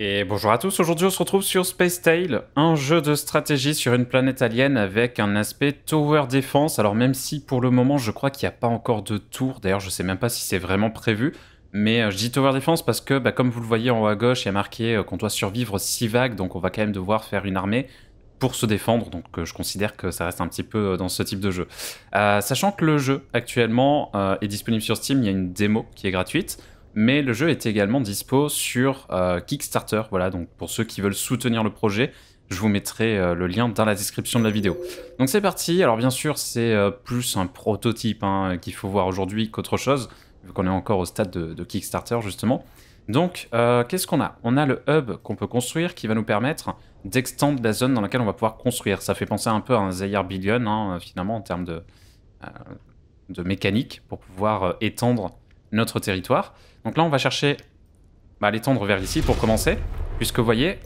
Et bonjour à tous, aujourd'hui on se retrouve sur Space Tale, un jeu de stratégie sur une planète alien avec un aspect tower defense, alors même si pour le moment je crois qu'il n'y a pas encore de tour, d'ailleurs je sais même pas si c'est vraiment prévu, mais euh, je dis tower defense parce que bah, comme vous le voyez en haut à gauche, il y a marqué euh, qu'on doit survivre six vagues, donc on va quand même devoir faire une armée pour se défendre, donc euh, je considère que ça reste un petit peu dans ce type de jeu. sachant que le jeu actuellement est disponible sur Steam, il y a une démo qui est gratuite, mais le jeu est également dispo sur euh, Kickstarter. Voilà, donc pour ceux qui veulent soutenir le projet, je vous mettrai euh, le lien dans la description de la vidéo. Donc c'est parti. Alors bien sûr, c'est euh, plus un prototype hein, qu'il faut voir aujourd'hui qu'autre chose, vu qu'on est encore au stade de, Kickstarter justement. Donc, qu'est-ce qu'on a On a le hub qu'on peut construire qui va nous permettre d'extendre la zone dans laquelle on va pouvoir construire. Ça fait penser un peu à un Zayer Billion, hein, finalement, en termes de mécanique, pour pouvoir étendre notre territoire. Donc là, on va chercher à bah, l'étendre vers ici pour commencer. Puisque vous voyez...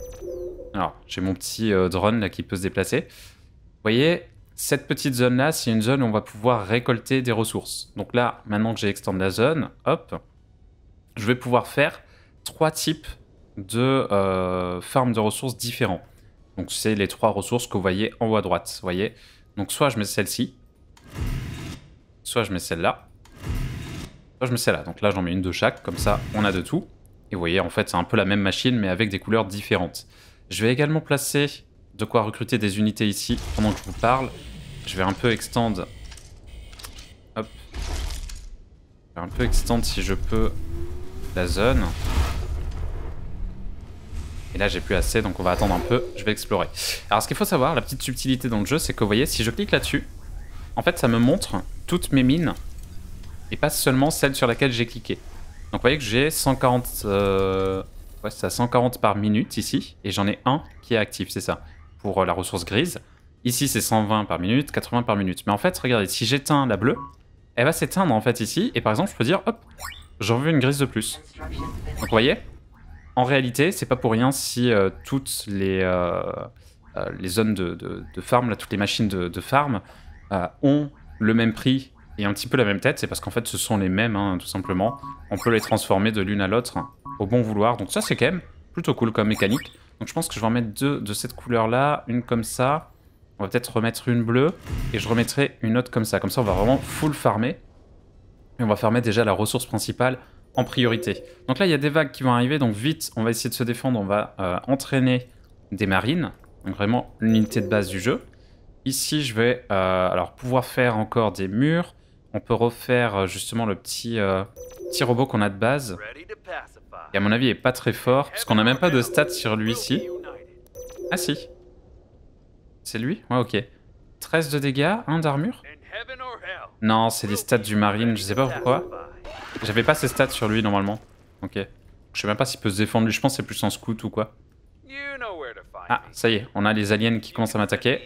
Alors, j'ai mon petit euh, drone là qui peut se déplacer. Vous voyez, cette petite zone-là, c'est une zone où on va pouvoir récolter des ressources. Donc là, maintenant que j'ai extend la zone, hop, je vais pouvoir faire trois types de euh, farms de ressources différents. Donc c'est les trois ressources que vous voyez en haut à droite, vous voyez. Donc soit je mets celle-ci, soit je mets celle-là, ah, je me sais là. Donc là, j'en mets une de chaque. Comme ça, on a de tout. Et vous voyez, en fait, c'est un peu la même machine, mais avec des couleurs différentes. Je vais également placer de quoi recruter des unités ici pendant que je vous parle. Je vais un peu extendre... Hop. Je vais un peu extend si je peux la zone. Et là, j'ai plus assez, donc on va attendre un peu. Je vais explorer. Alors, ce qu'il faut savoir, la petite subtilité dans le jeu, c'est que vous voyez, si je clique là-dessus, en fait, ça me montre toutes mes mines et pas seulement celle sur laquelle j'ai cliqué. Donc vous voyez que j'ai 140, 140 euh, par minute ici, et j'en ai un qui est actif, c'est ça, pour euh, la ressource grise. Ici c'est 120 par minute, 80 par minute. Mais en fait, regardez, si j'éteins la bleue, elle va s'éteindre en fait ici, et par exemple je peux dire, hop, j'en veux une grise de plus. Donc vous voyez, en réalité, c'est pas pour rien si euh, toutes les, les zones de, de, farm, toutes les machines de, de farm, ont le même prix et un petit peu la même tête, c'est parce qu'en fait ce sont les mêmes, hein, tout simplement. On peut les transformer de l'une à l'autre hein, au bon vouloir, donc ça c'est quand même plutôt cool comme mécanique. Donc je pense que je vais en mettre deux de cette couleur-là, une comme ça. On va peut-être remettre une bleue, et je remettrai une autre comme ça. Comme ça on va vraiment full farmer, et on va farmer déjà la ressource principale en priorité. Donc là il y a des vagues qui vont arriver, donc vite on va essayer de se défendre, on va euh, entraîner des marines, donc vraiment l'unité de base du jeu. Ici je vais euh, alors pouvoir faire encore des murs, on peut refaire euh, justement le petit, euh, petit robot qu'on a de base. Et à mon avis, il est pas très fort, puisqu'on n'a même pas de stats sur lui ici. Ah si. C'est lui Ouais, ok. 13 de dégâts, 1 d'armure Non, c'est les stats du marine, je sais pas pourquoi. J'avais pas ces stats sur lui, normalement. Ok. Je sais même pas s'il peut se défendre, lui. Je pense que c'est plus en scout ou quoi. Ah, ça y est, on a les aliens qui commencent à m'attaquer.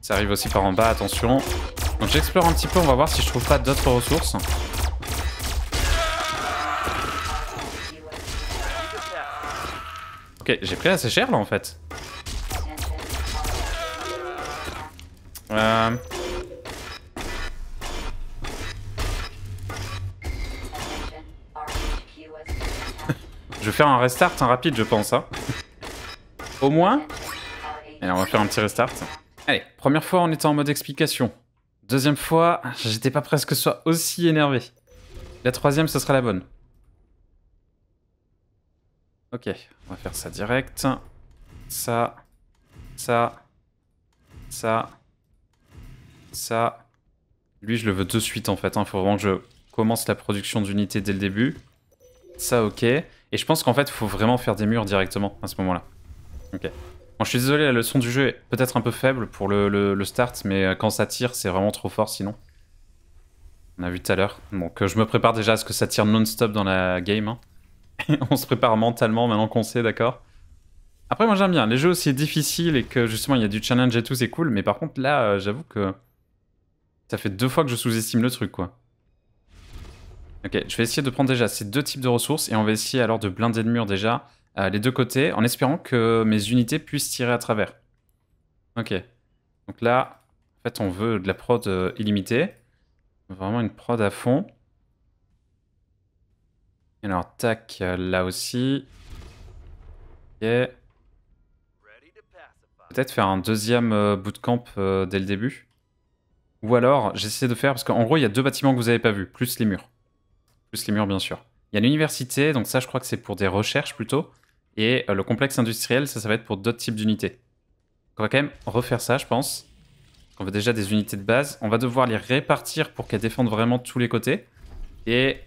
Ça arrive aussi par en bas, attention. Donc j'explore un petit peu, on va voir si je trouve pas d'autres ressources. Ok, j'ai pris assez cher là en fait. Euh... je vais faire un restart, rapide je pense. Hein. Au moins, on va faire un petit restart. Allez, première fois, on était en mode explication. Deuxième fois, j'étais pas presque soit aussi énervé. La troisième, ce sera la bonne. Ok, on va faire ça direct. Ça, ça, ça, ça. Lui, je le veux de suite, en fait. Il hein. Faut vraiment que je commence la production d'unités dès le début. Ça, ok. Et je pense qu'en fait, il faut vraiment faire des murs directement à ce moment-là. Ok je suis désolé, la leçon du jeu est peut-être un peu faible pour le, le, start, mais euh, quand ça tire, c'est vraiment trop fort sinon. On a vu tout à l'heure. Donc euh, je me prépare déjà à ce que ça tire non-stop dans la game. Hein. on se prépare mentalement maintenant qu'on sait, d'accord Après, moi j'aime bien. Les jeux aussi difficiles et que justement il y a du challenge et tout, c'est cool. Mais par contre, là, euh, j'avoue que ça fait deux fois que je sous-estime le truc, quoi. Ok, je vais essayer de prendre déjà ces deux types de ressources et on va essayer alors de blinder le mur déjà. Euh, les deux côtés, en espérant que mes unités puissent tirer à travers. Ok. Donc là, en fait, on veut de la prod euh, illimitée. Vraiment une prod à fond. Et alors, tac, là aussi. Ok. Peut-être faire un deuxième de euh, bootcamp dès le début. Ou alors, j'essaie de faire, parce qu'en gros, il y a deux bâtiments que vous n'avez pas vus, plus les murs. Plus les murs, bien sûr. Il y a l'université, donc ça, je crois que c'est pour des recherches plutôt. Et euh, le complexe industriel, ça, ça va être pour d'autres types d'unités. On va quand même refaire ça, je pense. On veut déjà des unités de base. On va devoir les répartir pour qu'elles défendent vraiment tous les côtés. Et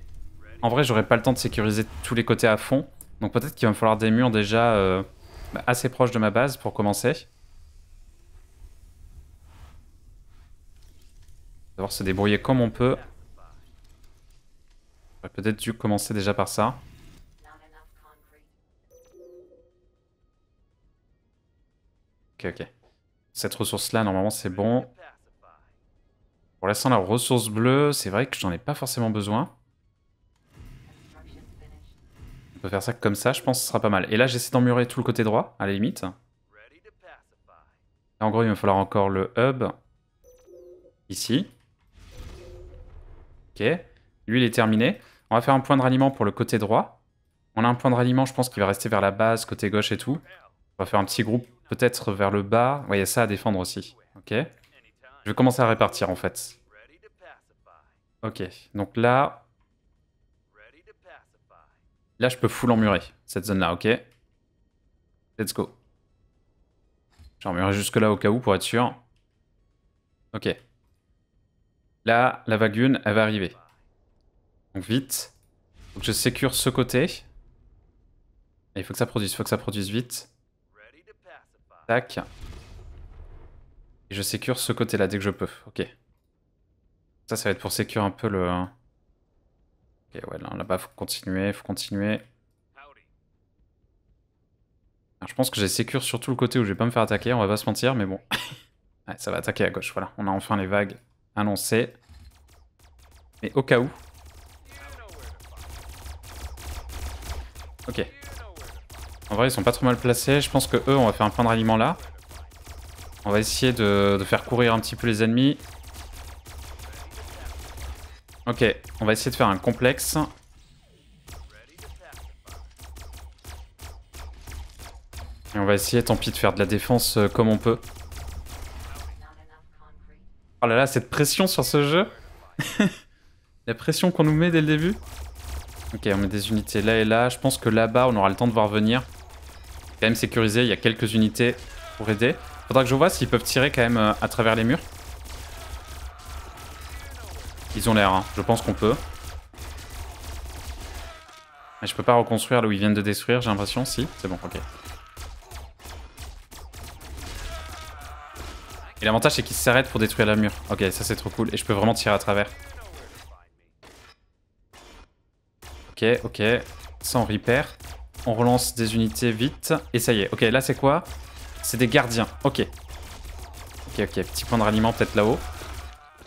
en vrai, j'aurais pas le temps de sécuriser tous les côtés à fond. Donc peut-être qu'il va me falloir des murs déjà euh, bah, assez proches de ma base pour commencer. D'abord se débrouiller comme on peut. J'aurais peut-être dû commencer déjà par ça. Ok, ok. Cette ressource-là, normalement, c'est bon. Pour l'instant, la ressource bleue, c'est vrai que j'en ai pas forcément besoin. On peut faire ça comme ça, je pense que ce sera pas mal. Et là, j'essaie d'emmurer tout le côté droit, à la limite. en gros, il va falloir encore le hub. Ici. Ok. Lui, il est terminé. On va faire un point de ralliement pour le côté droit. On a un point de ralliement, je pense, qui va rester vers la base, côté gauche et tout. On va faire un petit groupe Peut-être vers le bas. Ouais, il y a ça à défendre aussi. Ok. Je vais commencer à répartir en fait. Ok, donc là... Là, je peux full emmurer cette zone-là, ok Let's go. J'emmurerai jusque-là au cas où pour être sûr. Ok. Là, la vagune, elle va arriver. Donc vite. Donc je sécure ce côté. Et il faut que ça produise, faut que ça produise vite. Et je sécure ce côté-là dès que je peux. Ok. Ça, ça va être pour sécure un peu le... Hein. Ok, ouais, là-bas, il faut continuer, faut continuer. je pense que j'ai sécure surtout le côté où je vais pas me faire attaquer, on va pas se mentir, mais bon. ouais, ça va attaquer à gauche, voilà. On a enfin les vagues annoncées. Mais au cas où... Ok. En vrai, ils sont pas trop mal placés. Je pense que eux, on va faire un point de ralliement là. On va essayer de, faire courir un petit peu les ennemis. Ok, on va essayer de faire un complexe. Et on va essayer, tant pis, de faire de la défense euh, comme on peut. Oh là là, cette pression sur ce jeu La pression qu'on nous met dès le début Ok, on met des unités là et là. Je pense que là-bas, on aura le temps de voir venir quand même sécurisé, il y a quelques unités pour aider. Faudra que je vois s'ils peuvent tirer quand même euh, à travers les murs. Ils ont l'air, hein. je pense qu'on peut. Mais je peux pas reconstruire là où ils viennent de détruire, j'ai l'impression. Si, c'est bon, ok. Et l'avantage c'est qu'ils s'arrêtent pour détruire la mur. Ok, ça c'est trop cool. Et je peux vraiment tirer à travers. Ok, ok. Sans repair. On relance des unités vite. Et ça y est. Ok, là c'est quoi C'est des gardiens. Ok. Ok, ok. Petit point de ralliement peut-être là-haut.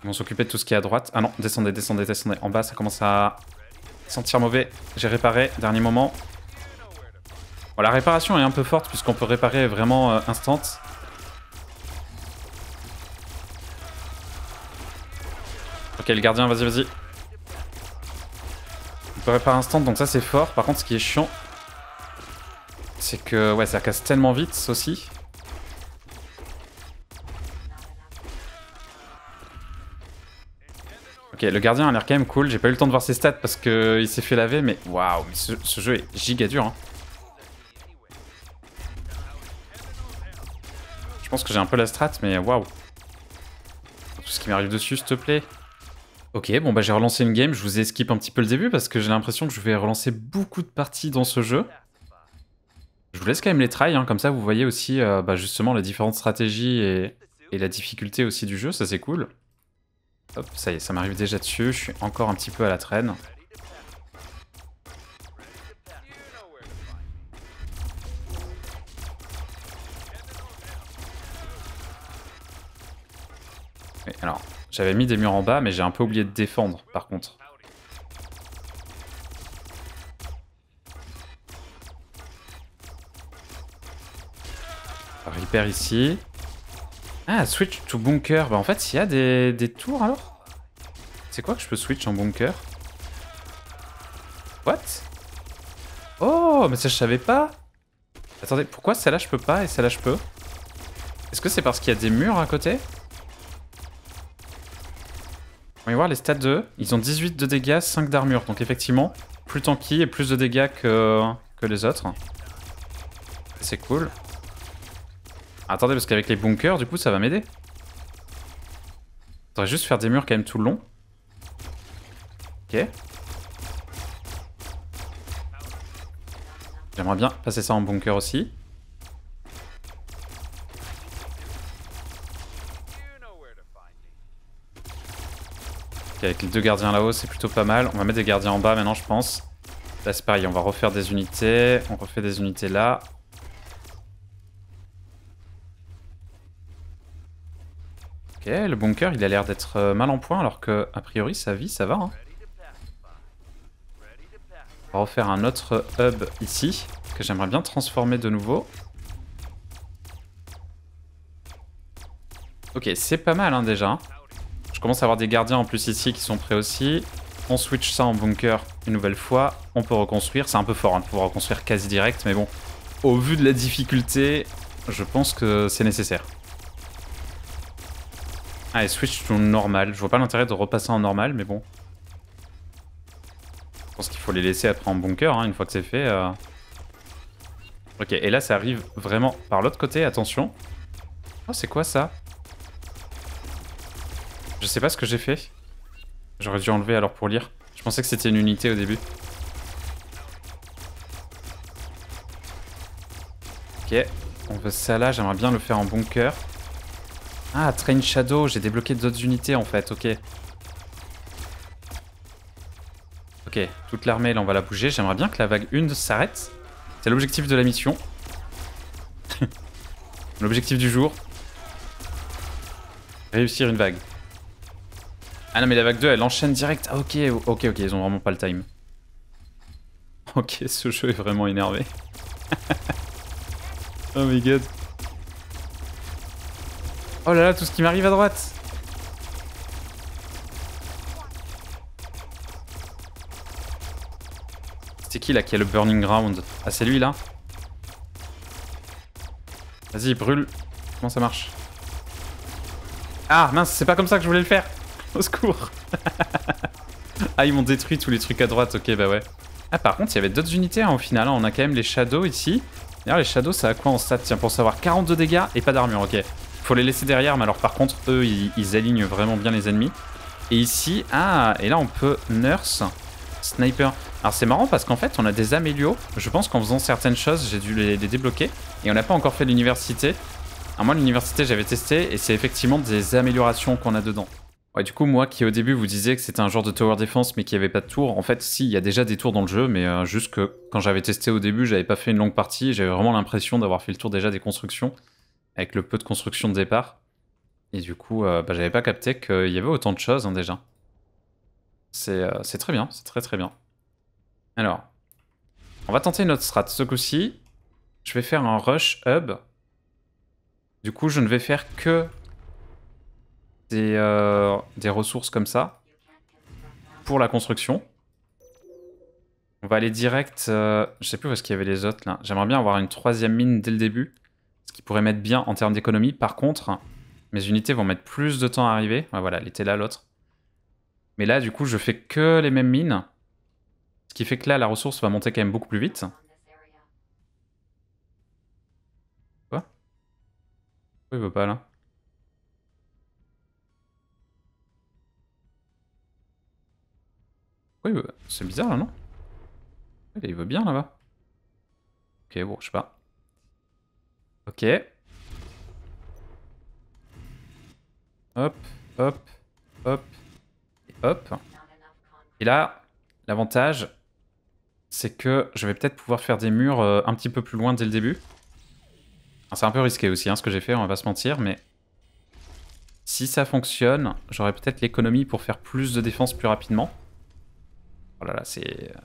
Ils vont s'occuper de tout ce qui est à droite. Ah non, descendez, descendez, descendez. En bas, ça commence à sentir mauvais. J'ai réparé, dernier moment. Bon, la réparation est un peu forte puisqu'on peut réparer vraiment euh, instant. Ok, le gardien, vas-y, vas-y. On peut réparer instant, donc ça c'est fort. Par contre, ce qui est chiant, c'est que ouais, ça casse tellement vite, ça aussi. Ok, le gardien a l'air quand même cool. J'ai pas eu le temps de voir ses stats parce qu'il s'est fait laver, mais waouh, mais ce, jeu est giga dur. Hein. Je pense que j'ai un peu la strat, mais waouh. Tout ce qui m'arrive dessus, s'il te plaît. Ok, bon bah j'ai relancé une game, je vous ai skip un petit peu le début parce que j'ai l'impression que je vais relancer beaucoup de parties dans ce jeu. Je vous laisse quand même les try, hein, comme ça vous voyez aussi euh, bah, justement les différentes stratégies et, la difficulté aussi du jeu, ça c'est cool. Hop, ça y est, ça m'arrive déjà dessus, je suis encore un petit peu à la traîne. alors, j'avais mis des murs en bas, mais j'ai un peu oublié de défendre par contre. ici. Ah, switch to bunker. Bah en fait, s'il y a des, tours alors C'est quoi que je peux switch en bunker What Oh, mais ça je savais pas Attendez, pourquoi celle-là je peux pas et celle-là je peux Est-ce que c'est parce qu'il y a des murs à côté On va voir les stats de. Ils ont 18 de dégâts, 5 d'armure. Donc effectivement, plus tanky et plus de dégâts que, que les autres. C'est cool. Attendez, parce qu'avec les bunkers, du coup, ça va m'aider. Faudrait juste faire des murs quand même tout le long. Ok. J'aimerais bien passer ça en bunker aussi. Ok avec les deux gardiens là-haut, c'est plutôt pas mal. On va mettre des gardiens en bas maintenant, je pense. Là, c'est pareil, on va refaire des unités. On refait des unités là. Ok, le bunker, il a l'air d'être euh, mal en point, alors que, a priori, sa vie, ça va. Hein. On va refaire un autre hub ici, que j'aimerais bien transformer de nouveau. Ok, c'est pas mal hein, déjà. Je commence à avoir des gardiens en plus ici qui sont prêts aussi. On switch ça en bunker une nouvelle fois. On peut reconstruire. C'est un peu fort hein, de pouvoir reconstruire quasi direct, mais bon, au vu de la difficulté, je pense que c'est nécessaire. Ah, et switch to normal. Je vois pas l'intérêt de repasser en normal, mais bon. Je pense qu'il faut les laisser après en bunker, hein, une fois que c'est fait. Euh. Ok, et là, ça arrive vraiment par l'autre côté, attention. Oh, c'est quoi ça Je sais pas ce que j'ai fait. J'aurais dû enlever alors pour lire. Je pensais que c'était une unité au début. Ok, on veut ça là, j'aimerais bien le faire en bunker. Ah, Train Shadow, j'ai débloqué d'autres unités en fait, ok. Ok, toute l'armée, là on va la bouger. J'aimerais bien que la vague 1 s'arrête. C'est l'objectif de la mission. l'objectif du jour. Réussir une vague. Ah non mais la vague 2 elle enchaîne direct. Ah ok, ok, ok, ils ont vraiment pas le time. Ok, ce jeu est vraiment énervé. oh my god. Oh là là, tout ce qui m'arrive à droite C'est qui là qui a le Burning Ground Ah, c'est lui là Vas-y, brûle. Comment ça marche Ah, mince, c'est pas comme ça que je voulais le faire Au secours Ah, ils m'ont détruit tous les trucs à droite, ok, bah ouais. Ah, par contre, il y avait d'autres unités hein, au final. Hein. On a quand même les Shadows ici. D'ailleurs, les Shadows, ça a quoi en stats Tiens, pour savoir 42 dégâts et pas d'armure, ok. Faut les laisser derrière, mais alors par contre, eux, ils, alignent vraiment bien les ennemis. Et ici, ah, et là on peut nurse, sniper. Alors c'est marrant parce qu'en fait, on a des amélios. Je pense qu'en faisant certaines choses, j'ai dû les, débloquer. Et on n'a pas encore fait l'université. Alors moi, l'université, j'avais testé, et c'est effectivement des améliorations qu'on a dedans. Ouais, du coup, moi qui au début vous disais que c'était un genre de tower defense mais qu'il n'y avait pas de tour, en fait, si, il y a déjà des tours dans le jeu, mais euh, juste que quand j'avais testé au début, j'avais pas fait une longue partie, j'avais vraiment l'impression d'avoir fait le tour déjà des constructions avec le peu de construction de départ. Et du coup, euh, bah, j'avais pas capté qu'il y avait autant de choses hein, déjà. Euh, c'est très bien, c'est très très bien. Alors, on va tenter une autre strat. Ce coup-ci, je vais faire un rush hub. Du coup, je ne vais faire que des, euh, des ressources comme ça pour la construction. On va aller direct... je sais plus où est-ce qu'il y avait les autres là. J'aimerais bien avoir une troisième mine dès le début ce qui pourrait mettre bien en termes d'économie. Par contre, mes unités vont mettre plus de temps à arriver. voilà, elle était là, l'autre. Mais là, du coup, je fais que les mêmes mines. Ce qui fait que là, la ressource va monter quand même beaucoup plus vite. Quoi Pourquoi il veut pas, là Oui, bah, c'est bizarre, là, non Il veut bien, là-bas. Ok, bon, je sais pas. Ok. Hop, hop, hop, et hop. Et là, l'avantage, c'est que je vais peut-être pouvoir faire des murs euh, un petit peu plus loin dès le début. C'est un peu risqué aussi hein, ce que j'ai fait, on va pas se mentir, mais si ça fonctionne, j'aurai peut-être l'économie pour faire plus de défense plus rapidement. Oh là là, c'est euh,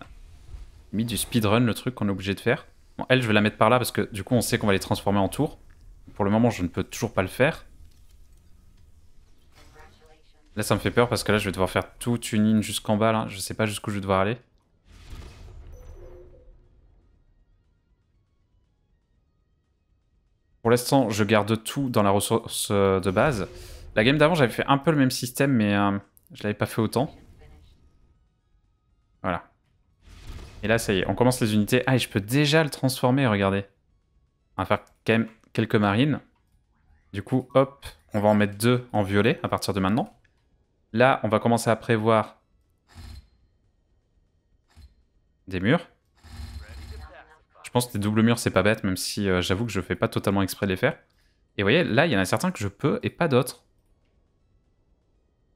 mis du speedrun le truc qu'on est obligé de faire. Bon, elle, je vais la mettre par là parce que du coup, on sait qu'on va les transformer en tour. Pour le moment, je ne peux toujours pas le faire. Là, ça me fait peur parce que là, je vais devoir faire toute une ligne jusqu'en bas. Là. Je sais pas jusqu'où je vais devoir aller. Pour l'instant, je garde tout dans la ressource euh, de base. La game d'avant, j'avais fait un peu le même système, mais euh, je l'avais pas fait autant. Voilà. Et là, ça y est, on commence les unités. Ah, et je peux déjà le transformer, regardez. On va faire quand même quelques marines. Du coup, hop, on va en mettre deux en violet à partir de maintenant. Là, on va commencer à prévoir des murs. Je pense que les doubles murs, c'est pas bête, même si euh, j'avoue que je fais pas totalement exprès de les faire. Et vous voyez, là, il y en a certains que je peux et pas d'autres.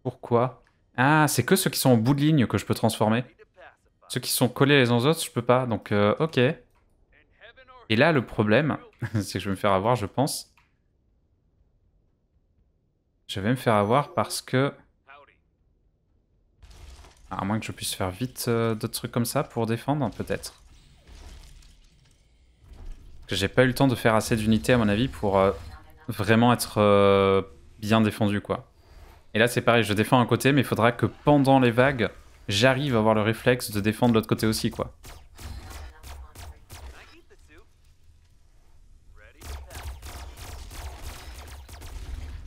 Pourquoi Ah, c'est que ceux qui sont au bout de ligne que je peux transformer. Ceux qui sont collés les uns aux autres, je peux pas. Donc, euh, ok. Et là, le problème, c'est que je vais me faire avoir, je pense. Je vais me faire avoir parce que... Ah, à moins que je puisse faire vite euh, d'autres trucs comme ça pour défendre, peut-être. J'ai pas eu le temps de faire assez d'unités, à mon avis, pour euh, vraiment être bien défendu, quoi. Et là, c'est pareil, je défends un côté, mais il faudra que pendant les vagues, j'arrive à avoir le réflexe de défendre l'autre côté aussi, quoi.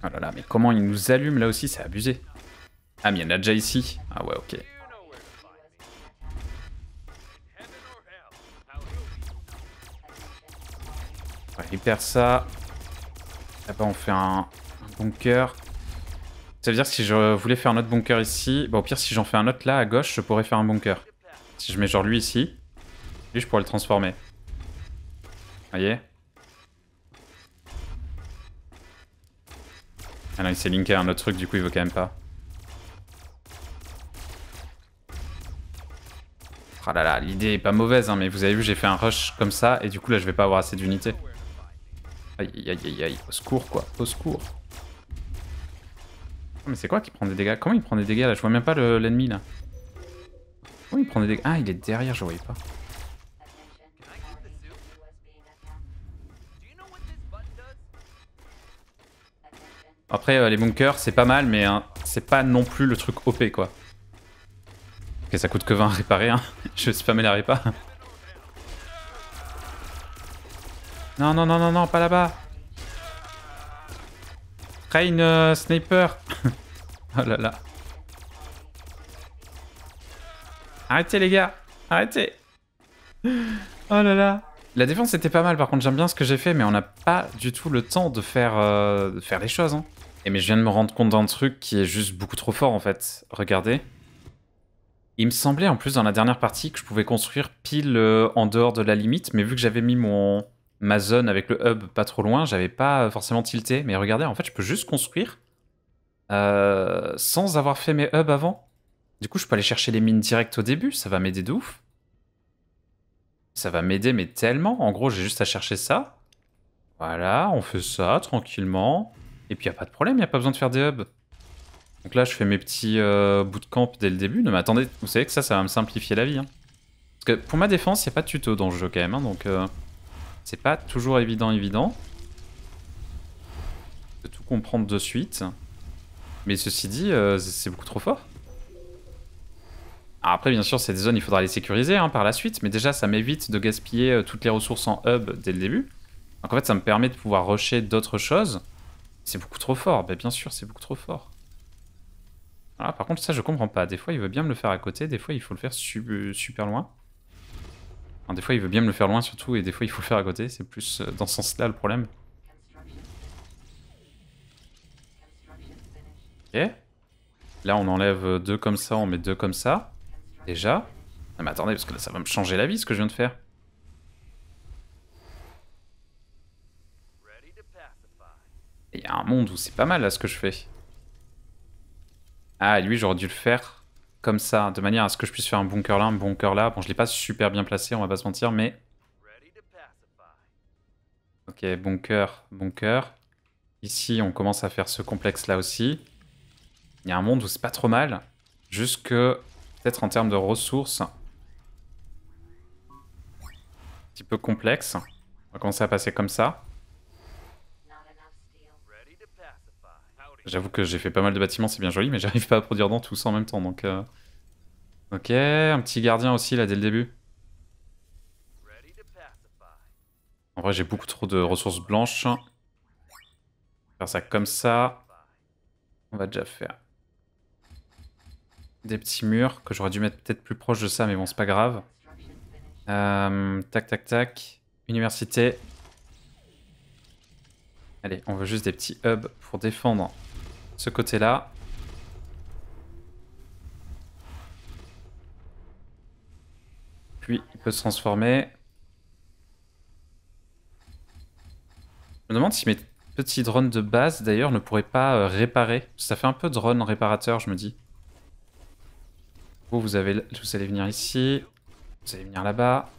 Oh là là, mais comment il nous allume là aussi, c'est abusé. Ah, mais il y en a déjà ici. Ah ouais, ok. On ça. Là-bas, on fait un bunker. Ça veut dire que si je voulais faire un autre bunker ici, bah au pire si j'en fais un autre là à gauche, je pourrais faire un bunker. Si je mets genre lui ici, lui je pourrais le transformer. Voyez Ah non, il s'est linké à un autre truc, du coup il veut quand même pas. Ah là là, l'idée est pas mauvaise, hein, mais vous avez vu, j'ai fait un rush comme ça, et du coup là je vais pas avoir assez d'unités. Aïe aïe aïe aïe, au secours quoi, au secours. Mais c'est quoi qui prend des dégâts Comment il prend des dégâts là Je vois même pas l'ennemi là. Comment il prend des dégâts Ah, il est derrière, je voyais pas. Après, euh, les bunkers, c'est pas mal, mais hein, c'est pas non plus le truc OP, quoi. Ok, ça coûte que 20 à réparer, hein. je vais spammer la répa. Non, non, non, non, non, pas là-bas. Train euh, Sniper Oh là là. Arrêtez les gars Arrêtez Oh là là La défense était pas mal par contre, j'aime bien ce que j'ai fait, mais on n'a pas du tout le temps de faire, euh, faire les choses. Hein. Et mais je viens de me rendre compte d'un truc qui est juste beaucoup trop fort en fait. Regardez. Il me semblait en plus dans la dernière partie que je pouvais construire pile euh, en dehors de la limite, mais vu que j'avais mis mon, ma zone avec le hub pas trop loin, j'avais pas forcément tilté. Mais regardez, en fait, je peux juste construire euh, sans avoir fait mes hubs avant. Du coup, je peux aller chercher les mines direct au début, ça va m'aider de ouf. Ça va m'aider, mais tellement. En gros, j'ai juste à chercher ça. Voilà, on fait ça tranquillement. Et puis, il a pas de problème, il a pas besoin de faire des hubs. Donc là, je fais mes petits euh, camp dès le début. Ne m'attendez, vous savez que ça, ça va me simplifier la vie. Hein. Parce que pour ma défense, il a pas de tuto dans le jeu quand même. Hein, donc... Euh, c'est pas toujours évident, évident de tout comprendre de suite. Mais ceci dit, euh, c'est beaucoup trop fort. après, bien sûr, c'est des zones, il faudra les sécuriser hein, par la suite, mais déjà, ça m'évite de gaspiller euh, toutes les ressources en hub dès le début. Donc en fait, ça me permet de pouvoir rusher d'autres choses. C'est beaucoup trop fort, mais ben, bien sûr, c'est beaucoup trop fort. par contre, ça, je comprends pas. Des fois, il veut bien me le faire à côté, des fois, il faut le faire euh, super loin des fois, il veut bien me le faire loin, surtout, et des fois, il faut le faire à côté. C'est plus euh, dans ce sens-là le problème. Ok. Là, on enlève deux comme ça, on met deux comme ça. Déjà. mais attendez, parce que là, ça va me changer la vie, ce que je viens de faire. Il y a un monde où c'est pas mal, là, ce que je fais. Ah, lui, j'aurais dû le faire comme ça, de manière à ce que je puisse faire un bunker là, un bunker là. Bon, je l'ai pas super bien placé, on va pas se mentir, mais... Ok, bunker, bunker. Ici, on commence à faire ce complexe-là aussi. Il y a un monde où c'est pas trop mal. Juste que, peut-être en termes de ressources, un petit peu complexe. On va commencer à passer comme ça. J'avoue que j'ai fait pas mal de bâtiments, c'est bien joli, mais j'arrive pas à produire dans tous en même temps, donc... Euh. Ok, un petit gardien aussi, là, dès le début. En vrai, j'ai beaucoup trop de ressources blanches. On faire ça comme ça. On va déjà faire des petits murs que j'aurais dû mettre peut-être plus proche de ça, mais bon, c'est pas grave. Euh, tac, tac, tac. Université. Allez, on veut juste des petits hubs pour défendre ce côté-là. Puis il peut se transformer. Je me demande si mes petits drones de base d'ailleurs ne pourraient pas euh, réparer. Ça fait un peu drone réparateur, je me dis. Vous, vous allez venir ici. Vous allez venir là-bas.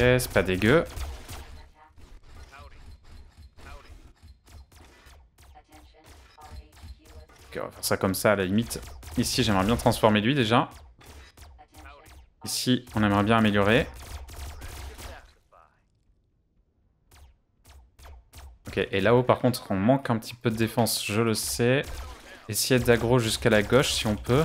c'est pas dégueu. Ok, on va faire ça comme ça à la limite. Ici, j'aimerais bien transformer lui déjà. Ici, on aimerait bien améliorer. Ok, et là-haut, par contre, on manque un petit peu de défense, je le sais. Essayer d'aggro jusqu'à la gauche si on peut.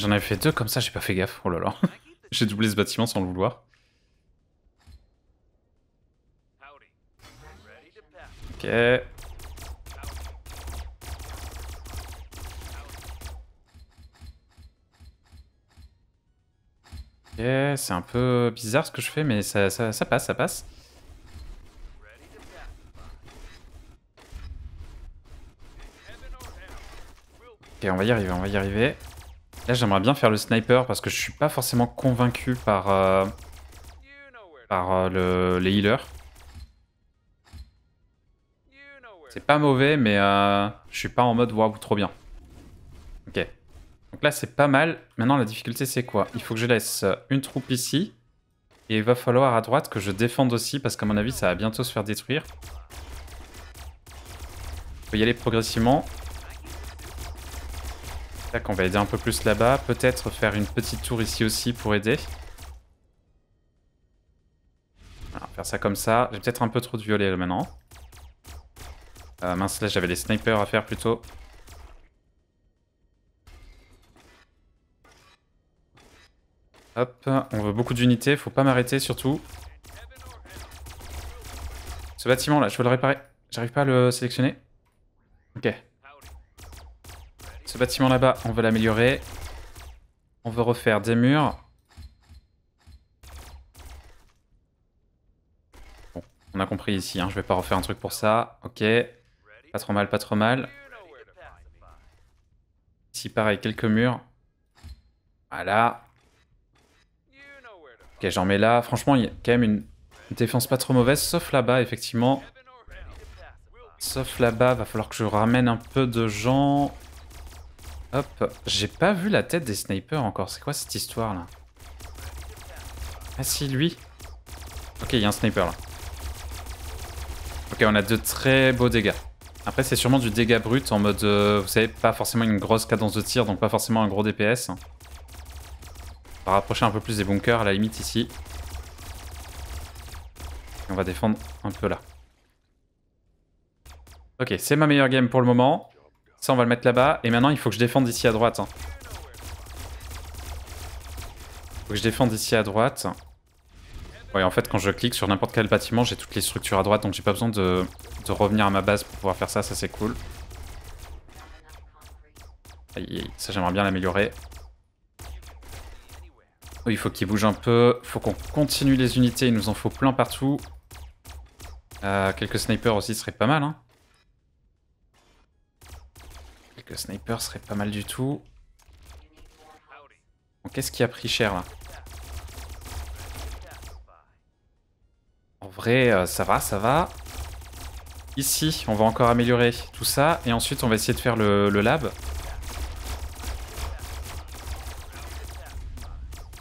J'en avais fait deux comme ça, j'ai pas fait gaffe. Oh là là. j'ai doublé ce bâtiment sans le vouloir. Ok. Ok, c'est un peu bizarre ce que je fais, mais ça, ça passe, ça passe. Ok, on va y arriver, on va y arriver j'aimerais bien faire le sniper parce que je suis pas forcément convaincu par, euh, par euh, les healers. C'est pas mauvais, mais euh, je suis pas en mode waouh, trop bien. Ok. Donc là, c'est pas mal. Maintenant, la difficulté, c'est quoi Il faut que je laisse une troupe ici. Et il va falloir à droite que je défende aussi, parce qu'à mon avis, ça va bientôt se faire détruire. Il faut y aller progressivement. Tac, qu'on va aider un peu plus là-bas. Peut-être faire une petite tour ici aussi pour aider. va faire ça comme ça. J'ai peut-être un peu trop de violet là maintenant. Euh, mince, là j'avais les snipers à faire plutôt. Hop, on veut beaucoup d'unités, faut pas m'arrêter surtout. Ce bâtiment là, je veux le réparer. J'arrive pas à le sélectionner. Ok. Ce bâtiment là-bas, on veut l'améliorer. On veut refaire des murs. Bon, on a compris ici, hein. je vais pas refaire un truc pour ça. Ok, pas trop mal, pas trop mal. Ici, pareil, quelques murs. Voilà. Ok, j'en mets là. Franchement, il y a quand même une défense pas trop mauvaise, sauf là-bas, effectivement. Sauf là-bas, va falloir que je ramène un peu de gens. Hop, j'ai pas vu la tête des snipers encore. C'est quoi cette histoire là Ah si, lui. Ok, il y a un sniper là. Ok, on a de très beaux dégâts. Après, c'est sûrement du dégât brut en mode, euh, vous savez, pas forcément une grosse cadence de tir, donc pas forcément un gros DPS. On va rapprocher un peu plus des bunkers à la limite ici. Et on va défendre un peu là. Ok, c'est ma meilleure game pour le moment. Ça, on va le mettre là-bas. Et maintenant, il faut que je défende ici à droite. Hein. Faut que je défende ici à droite. Ouais, en fait, quand je clique sur n'importe quel bâtiment, j'ai toutes les structures à droite, donc j'ai pas besoin de, revenir à ma base pour pouvoir faire ça, ça c'est cool. Aïe, ça j'aimerais bien l'améliorer. il faut qu'il bouge un peu, faut qu'on continue les unités, il nous en faut plein partout. Euh, quelques snipers aussi serait pas mal, hein le sniper serait pas mal du tout. Qu'est-ce qui a pris cher là En vrai, euh, ça va, ça va. Ici, on va encore améliorer tout ça. Et ensuite, on va essayer de faire le, lab.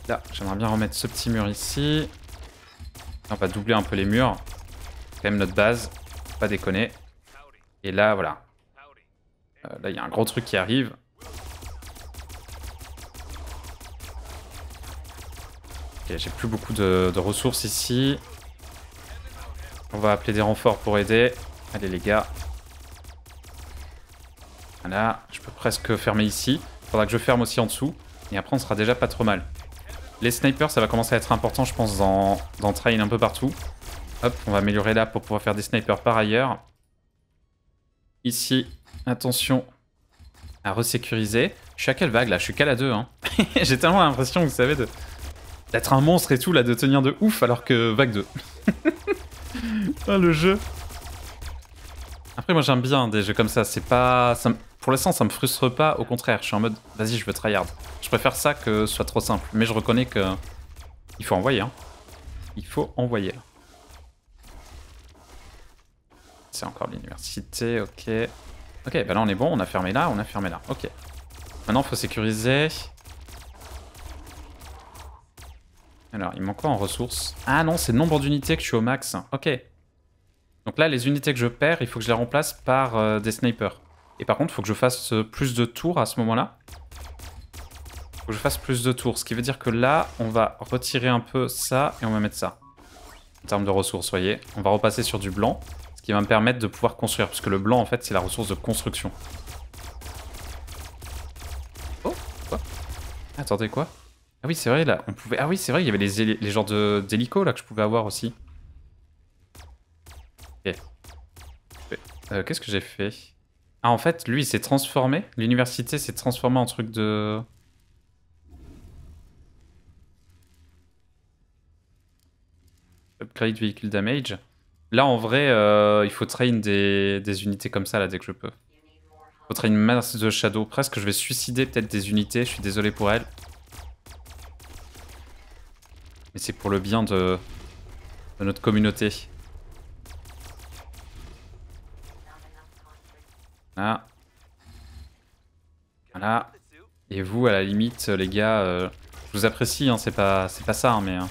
Là, j'aimerais bien remettre ce petit mur ici. On va doubler un peu les murs. quand même notre base. Pas déconner. Et là, voilà. Euh, là, il y a un gros truc qui arrive. Ok, j'ai plus beaucoup de, ressources ici. On va appeler des renforts pour aider. Allez les gars. Voilà, je peux presque fermer ici. Il Faudra que je ferme aussi en dessous. Et après on sera déjà pas trop mal. Les snipers, ça va commencer à être important, je pense, dans, dans Train un peu partout. Hop, on va améliorer là pour pouvoir faire des snipers par ailleurs. Ici, Attention à resécuriser. Je suis à quelle vague là Je suis qu'à à 2. Hein. J'ai tellement l'impression, vous savez, d'être un monstre et tout, là, de tenir de ouf alors que vague 2. ah, le jeu. Après, moi j'aime bien des jeux comme ça. C'est pas. Pour l'instant, ça me frustre pas. Au contraire, je suis en mode, vas-y, je veux tryhard. Je préfère ça que ce soit trop simple. Mais je reconnais que. Il faut envoyer. Hein. Il faut envoyer. C'est encore l'université, ok. Ok, bah là on est bon, on a fermé là, on a fermé là. Ok. Maintenant faut sécuriser. Alors, il manque quoi en ressources Ah non, c'est le nombre d'unités que je suis au max. Ok. Donc là, les unités que je perds, il faut que je les remplace par euh, des snipers. Et par contre, il faut que je fasse euh, plus de tours à ce moment-là. Faut que je fasse plus de tours. Ce qui veut dire que là, on va retirer un peu ça et on va mettre ça. En termes de ressources, voyez. On va repasser sur du blanc va me permettre de pouvoir construire, parce que le blanc, en fait, c'est la ressource de construction. Oh, quoi Attendez, quoi Ah oui, c'est vrai, là, on pouvait... Ah oui, c'est vrai, il y avait les, les genres d'hélicos, là, que je pouvais avoir aussi. Ok. Euh, qu'est-ce que j'ai fait Ah, en fait, lui, il s'est transformé. L'université s'est transformée en truc de... Upgrade Vehicle Damage. Là, en vrai, euh, il faut train des, unités comme ça, là, dès que je peux. Il faut train masse de Shadow. Presque, je vais suicider peut-être des unités. Je suis désolé pour elle. Mais c'est pour le bien de, notre communauté. Voilà. Voilà. Et vous, à la limite, les gars, euh, je vous apprécie, hein, c'est pas, pas ça, hein, mais... Hein.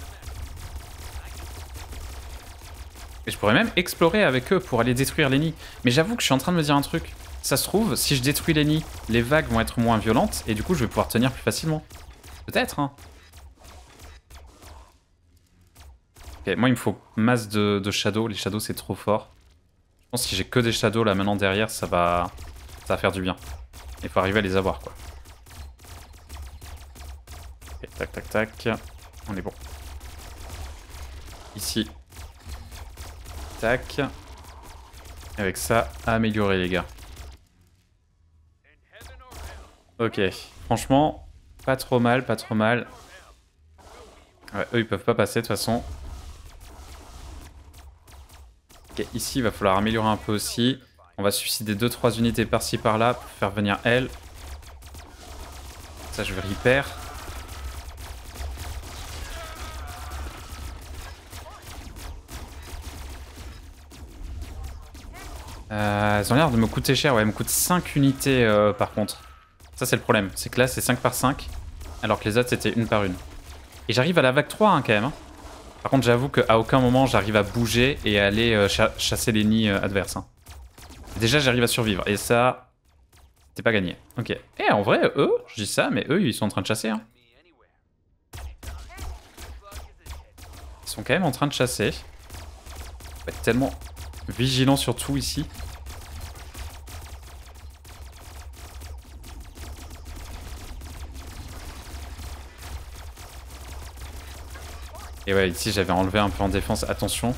Et je pourrais même explorer avec eux pour aller détruire les nids. Mais j'avoue que je suis en train de me dire un truc. Ça se trouve, si je détruis les nids, les vagues vont être moins violentes et du coup je vais pouvoir tenir plus facilement. Peut-être, hein. Ok, moi il me faut masse de, de shadows. Les shadows c'est trop fort. Je pense que si j'ai que des shadows là maintenant derrière, ça va, ça va faire du bien. Il faut arriver à les avoir quoi. Ok, tac tac tac. On est bon. Ici, Tac. Avec ça, améliorer les gars. Ok, franchement, pas trop mal, pas trop mal. eux ils peuvent pas passer de toute façon. Ok, ici il va falloir améliorer un peu aussi. On va suicider 2-3 unités par-ci par-là pour faire venir elle. Ça je vais repair. Euh, elles ont l'air de me coûter cher, ouais, elles me coûtent 5 unités euh, par contre. Ça c'est le problème, c'est que là c'est 5 par 5, alors que les autres c'était une par une. Et j'arrive à la vague 3 hein, quand même. Hein. Par contre j'avoue qu'à aucun moment j'arrive à bouger et aller euh, chasser les nids euh, adverses. Hein. Déjà j'arrive à survivre, et ça, c'est pas gagné. Ok. Eh, en vrai, eux, je dis ça, mais eux ils sont en train de chasser. Ils sont quand même en train de chasser. tellement Vigilant sur tout ici. Et ouais, ici j'avais enlevé un peu en défense, attention.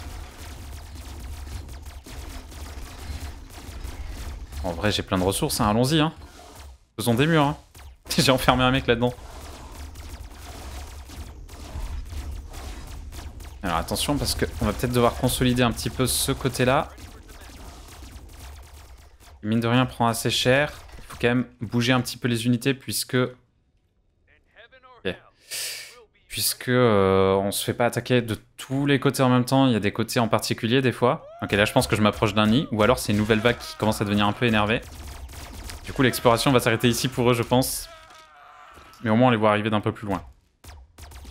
En vrai, j'ai plein de ressources, hein. allons-y. Hein. Faisons des murs. Hein. J'ai enfermé un mec là-dedans. attention parce qu'on va peut-être devoir consolider un petit peu ce côté-là. Mine de rien prend assez cher. Il faut quand même bouger un petit peu les unités puisque... Puisque euh, on se fait pas attaquer de tous les côtés en même temps. Il y a des côtés en particulier des fois. Ok là je pense que je m'approche d'un nid. Ou alors c'est une nouvelle vague qui commence à devenir un peu énervée. Du coup l'exploration va s'arrêter ici pour eux je pense. Mais au moins on les voit arriver d'un peu plus loin.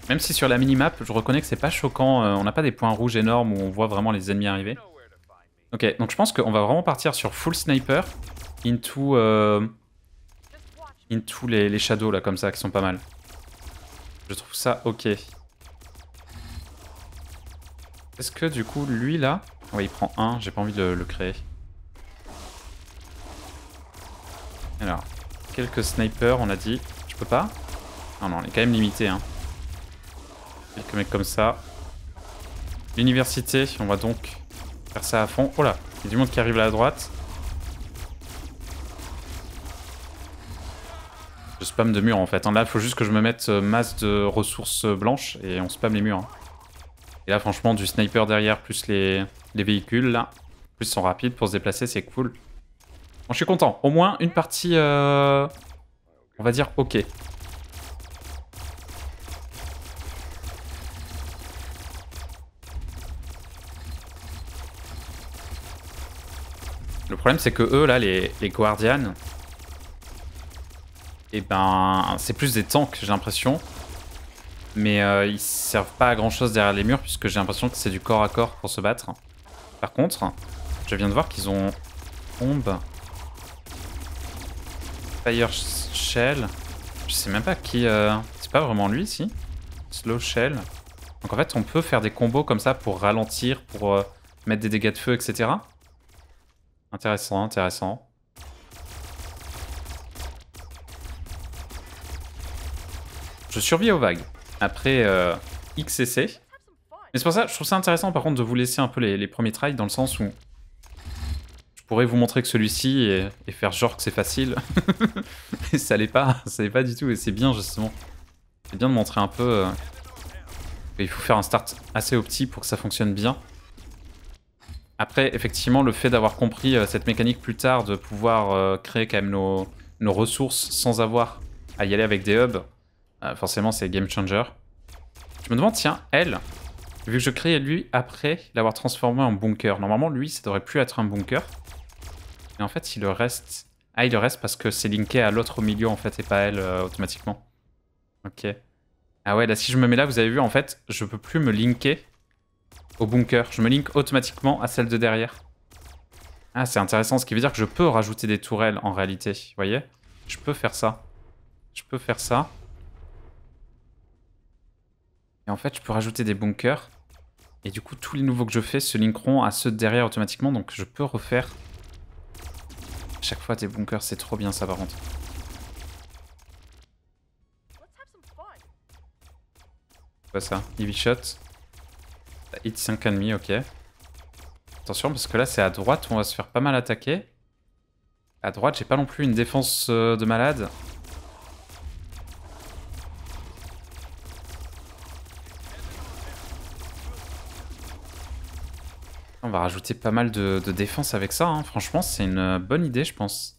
Même si sur la minimap, je reconnais que c'est pas choquant, euh, on n'a pas des points rouges énormes où on voit vraiment les ennemis arriver. Ok, donc je pense qu'on va vraiment partir sur full sniper into, euh, into les, shadows là comme ça qui sont pas mal. Je trouve ça ok. Est-ce que du coup lui là... Ouais il prend un, j'ai pas envie de le, créer. Alors, quelques snipers on a dit. Je peux pas Ah non, on est quand même limité hein. Quelques mecs comme ça. L'université, on va donc faire ça à fond. Oh là, il y a du monde qui arrive là à droite. Je spam de murs en fait. Hein. Là, il faut juste que je me mette euh, masse de ressources euh, blanches et on spam les murs. Hein. Et là, franchement, du sniper derrière plus les, véhicules là. plus, ils sont rapides pour se déplacer, c'est cool. Bon, je suis content. Au moins, une partie, euh, on va dire ok. Le problème, c'est que eux, là, les, Guardians, et eh ben, c'est plus des tanks, j'ai l'impression. Mais euh, ils servent pas à grand chose derrière les murs, puisque j'ai l'impression que c'est du corps à corps pour se battre. Par contre, je viens de voir qu'ils ont bombe, fire shell. Je sais même pas qui. Euh, c'est pas vraiment lui, ici Slow shell. Donc en fait, on peut faire des combos comme ça pour ralentir, pour euh, mettre des dégâts de feu, etc. Intéressant, intéressant. Je survis aux vagues. Après euh, X XCC. Mais c'est pour ça, je trouve ça intéressant par contre de vous laisser un peu les, premiers trails dans le sens où je pourrais vous montrer que celui-ci et, faire genre que c'est facile. Mais ça l'est pas, ça l'est pas du tout et c'est bien justement. C'est bien de montrer un peu... Euh, il faut faire un start assez opti pour que ça fonctionne bien. Après, effectivement, le fait d'avoir compris euh, cette mécanique plus tard, de pouvoir euh, créer quand même nos, ressources sans avoir à y aller avec des hubs, euh, forcément, c'est game changer. Je me demande, tiens, elle, vu que je crée lui après l'avoir transformé en bunker, normalement, lui, ça devrait plus être un bunker. Et en fait, il le reste... Ah, il le reste parce que c'est linké à l'autre au milieu, en fait, et pas elle, automatiquement. Ok. Ah ouais, là, si je me mets là, vous avez vu, en fait, je peux plus me linker au bunker. Je me link automatiquement à celle de derrière. Ah, c'est intéressant, ce qui veut dire que je peux rajouter des tourelles en réalité, vous voyez Je peux faire ça. Je peux faire ça. Et en fait, je peux rajouter des bunkers. Et du coup, tous les nouveaux que je fais se linkeront à ceux de derrière automatiquement, donc je peux refaire à chaque fois des bunkers. C'est trop bien ça par contre. ça, heavy shot hit 5 ennemis, ok. Attention, parce que là, c'est à droite on va se faire pas mal attaquer. À droite, j'ai pas non plus une défense euh, de malade. On va rajouter pas mal de, défense avec ça. Hein. Franchement, c'est une euh, bonne idée, je pense.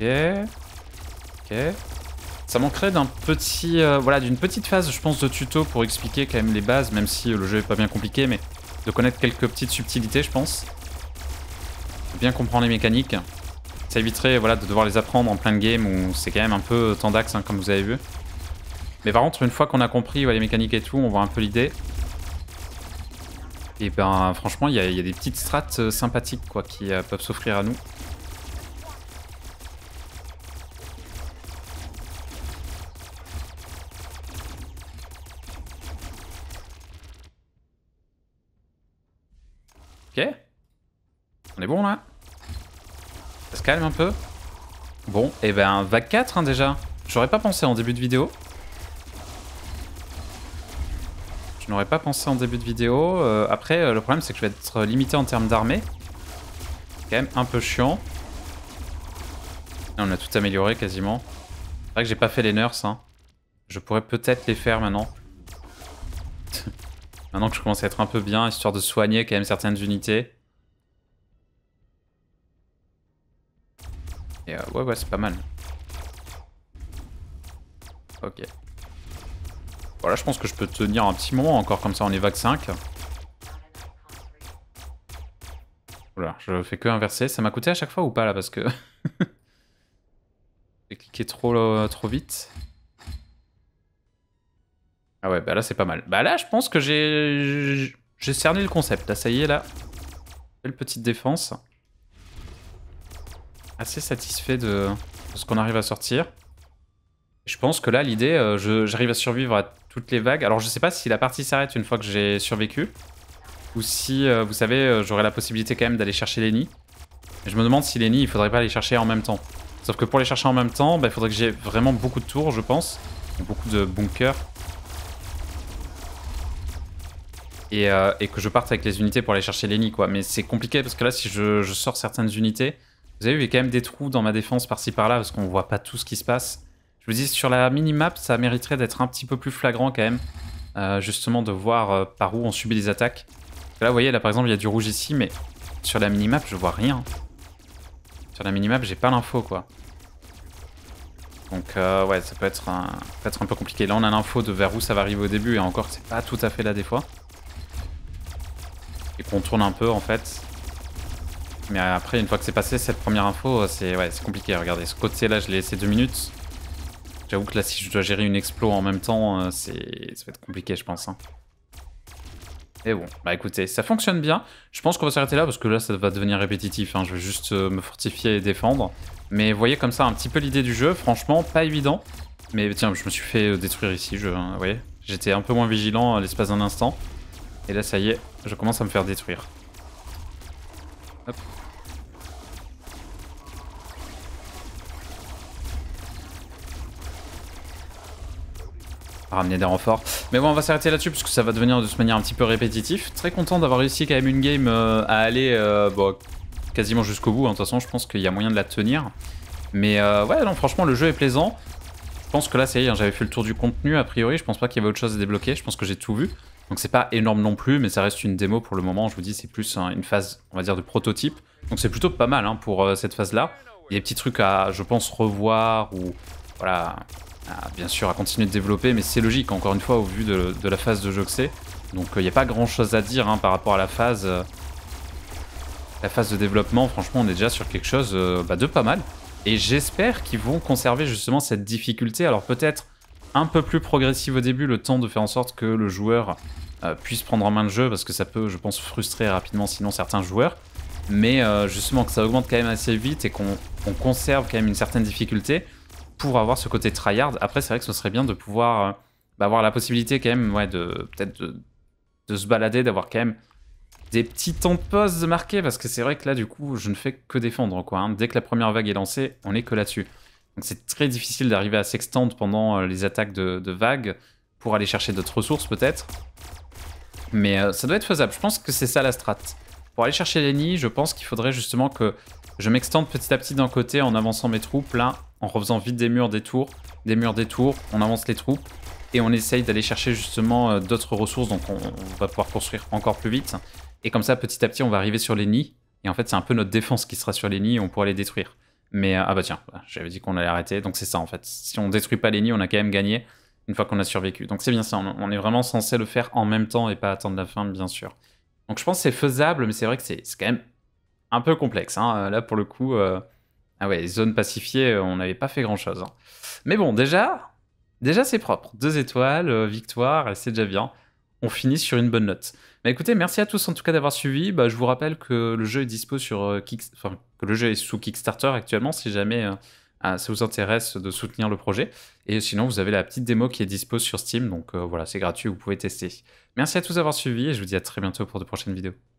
Ok. Ok. Ça manquerait euh, d'une petite phase, je pense, de tuto pour expliquer quand même les bases, même si le jeu est pas bien compliqué, mais de connaître quelques petites subtilités, je pense. Bien comprendre les mécaniques. Ça éviterait, voilà, de devoir les apprendre en plein game où c'est quand même un peu tant hein, comme vous avez vu. Mais par contre, une fois qu'on a compris les mécaniques et tout, on voit un peu l'idée. Et ben, franchement, il y, a des petites strates euh, sympathiques, quoi, qui euh, peuvent s'offrir à nous. Ok. On est bon là Ça se calme un peu Bon, et eh ben vague 4 hein, déjà. J'aurais pas pensé en début de vidéo. Je n'aurais pas pensé en début de vidéo. Euh, après, euh, le problème c'est que je vais être limité en termes d'armée. quand même un peu chiant. on a tout amélioré quasiment. C'est vrai que j'ai pas fait les nurses. Hein. Je pourrais peut-être les faire maintenant. Maintenant que je commence à être un peu bien, histoire de soigner quand même certaines unités. Et euh, ouais, ouais, c'est pas mal. Ok. Voilà, je pense que je peux tenir un petit moment encore comme ça, on est vague 5. Voilà, je fais que inverser. Ça m'a coûté à chaque fois ou pas là Parce que... J'ai cliqué trop, euh, trop vite. Ah ouais, bah là c'est pas mal. Bah là je pense que j'ai j'ai cerné le concept. Là ça y est là. Belle petite défense. Assez satisfait de, ce qu'on arrive à sortir. Je pense que là l'idée, euh, j'arrive à survivre à toutes les vagues. Alors je sais pas si la partie s'arrête une fois que j'ai survécu. Ou si, euh, vous savez, euh, j'aurai la possibilité quand même d'aller chercher les nids. je me demande si les nids, il faudrait pas les chercher en même temps. Sauf que pour les chercher en même temps, bah, il faudrait que j'ai vraiment beaucoup de tours, je pense. Beaucoup de bunkers. Euh, et, que je parte avec les unités pour aller chercher Lenny, quoi. Mais c'est compliqué parce que là, si je, sors certaines unités, vous avez vu, il y a quand même des trous dans ma défense par-ci par-là parce qu'on voit pas tout ce qui se passe. Je vous dis, sur la mini-map ça mériterait d'être un petit peu plus flagrant quand même, euh, justement de voir euh, par où on subit les attaques. Là, vous voyez, là par exemple, il y a du rouge ici, mais sur la mini-map je vois rien. Sur la mini-map j'ai pas l'info, quoi. Donc ouais, ça peut être, un, peut être un peu compliqué. Là, on a l'info de vers où ça va arriver au début, et encore, c'est pas tout à fait là des fois et qu'on tourne un peu en fait. Mais après, une fois que c'est passé, cette première info, c'est ouais, compliqué. Regardez, ce côté là, je l'ai laissé deux minutes. J'avoue que là, si je dois gérer une explo en même temps, euh, c'est ça va être compliqué, je pense. Hein. Et bon, bah écoutez, ça fonctionne bien. Je pense qu'on va s'arrêter là parce que là, ça va devenir répétitif. Hein. Je vais juste euh, me fortifier et défendre. Mais voyez comme ça un petit peu l'idée du jeu. Franchement, pas évident. Mais tiens, je me suis fait euh, détruire ici. Je, hein, vous voyez, j'étais un peu moins vigilant à l'espace d'un instant. Et là, ça y est, je commence à me faire détruire. Hop. ramener des renforts. Mais bon, on va s'arrêter là-dessus parce que ça va devenir de toute manière un petit peu répétitif. Très content d'avoir réussi quand même une game euh, à aller euh, quasiment jusqu'au bout. Hein. De toute façon, je pense qu'il y a moyen de la tenir. Mais euh, ouais, non, franchement, le jeu est plaisant. Je pense que là, cest hein, j'avais fait le tour du contenu. A priori, je pense pas qu'il y avait autre chose à débloquer. Je pense que j'ai tout vu. Donc c'est pas énorme non plus, mais ça reste une démo pour le moment. Je vous dis, c'est plus une phase, on va dire, de prototype. Donc c'est plutôt pas mal hein, pour euh, cette phase-là. Il y a des petits trucs à, je pense, revoir ou, voilà, bien sûr, à continuer de développer, mais c'est logique, encore une fois, au vu de, la phase de jeu que c'est. Donc euh, il n'y a pas grand-chose à dire hein, par rapport à la phase... Euh, la phase de développement, franchement, on est déjà sur quelque chose bah, de pas mal. Et j'espère qu'ils vont conserver justement cette difficulté. Alors peut-être un peu plus progressive au début, le temps de faire en sorte que le joueur euh, puisse prendre en main le jeu, parce que ça peut, je pense, frustrer rapidement sinon certains joueurs. Mais euh, justement que ça augmente quand même assez vite et qu'on conserve quand même une certaine difficulté pour avoir ce côté tryhard. Après, c'est vrai que ce serait bien de pouvoir euh, bah, avoir la possibilité quand même ouais, de peut-être de, se balader, d'avoir quand même des petits temps de pause marqués, parce que c'est vrai que là, du coup, je ne fais que défendre. quoi. Hein. Dès que la première vague est lancée, on est que là-dessus. Donc c'est très difficile d'arriver à s'extendre pendant les attaques de, de vagues pour aller chercher d'autres ressources peut-être. Mais euh, ça doit être faisable. Je pense que c'est ça la strat. Pour aller chercher les nids, je pense qu'il faudrait justement que je m'extende petit à petit d'un côté en avançant mes troupes. Là, en refaisant vite des murs, des tours, des murs, des tours, on avance les troupes. Et on essaye d'aller chercher justement euh, d'autres ressources. Donc on, va pouvoir construire encore plus vite. Et comme ça, petit à petit, on va arriver sur les nids. Et en fait, c'est un peu notre défense qui sera sur les nids on pourra les détruire. Mais, euh, ah bah tiens, j'avais dit qu'on allait arrêter. Donc c'est ça en fait. Si on détruit pas les nids, on a quand même gagné une fois qu'on a survécu. Donc c'est bien ça, on est vraiment censé le faire en même temps et pas attendre la fin, bien sûr. Donc je pense que c'est faisable, mais c'est vrai que c'est quand même un peu complexe. Hein. Euh, là, pour le coup, euh, ah ouais, zone pacifiée, euh, on n'avait pas fait grand-chose. Hein. Mais bon, déjà, déjà c'est propre. Deux étoiles, victoire, c'est déjà bien. On finit sur une bonne note. Mais écoutez, merci à tous en tout cas d'avoir suivi. Bah, je vous rappelle que le jeu est dispo sur que le jeu est sous Kickstarter actuellement, si jamais ça vous intéresse de soutenir le projet. Et sinon, vous avez la petite démo qui est dispo sur Steam, donc euh, voilà, c'est gratuit, vous pouvez tester. Merci à tous d'avoir suivi et je vous dis à très bientôt pour de prochaines vidéos.